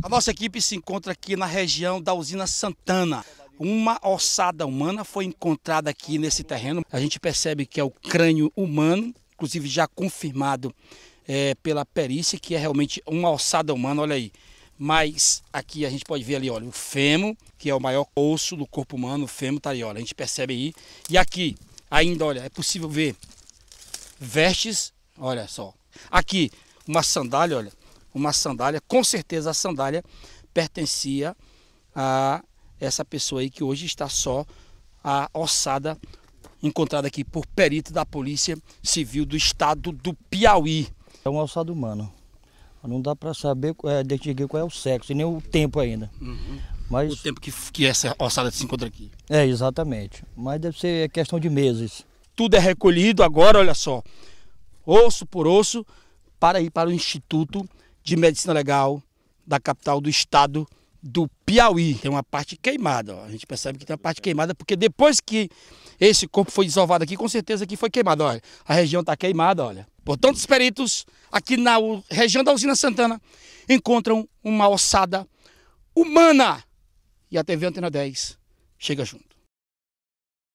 A nossa equipe se encontra aqui na região da usina Santana. Uma ossada humana foi encontrada aqui nesse terreno. A gente percebe que é o crânio humano, inclusive já confirmado é, pela perícia, que é realmente uma ossada humana, olha aí. Mas aqui a gente pode ver ali, olha, o fêmur, que é o maior osso do corpo humano, o fêmur está ali, olha, a gente percebe aí. E aqui, ainda, olha, é possível ver vestes, olha só. Aqui, uma sandália, olha, uma sandália, com certeza a sandália pertencia a essa pessoa aí que hoje está só a ossada encontrada aqui por perito da Polícia Civil do Estado do Piauí. É um ossado humano. Não dá para saber, é, distinguir qual é o sexo e nem o tempo ainda. Uhum. Mas... O tempo que, que essa ossada se encontra aqui. É, exatamente. Mas deve ser é questão de meses. Tudo é recolhido agora, olha só. Osso por osso, para ir para o Instituto de Medicina Legal da capital do estado do Piauí. Tem uma parte queimada, ó. a gente percebe que tem uma parte queimada, porque depois que esse corpo foi desovado aqui, com certeza que foi queimado. Olha, a região está queimada, olha. Portanto, os peritos aqui na região da usina Santana encontram uma ossada humana. E a TV Antena 10 chega junto.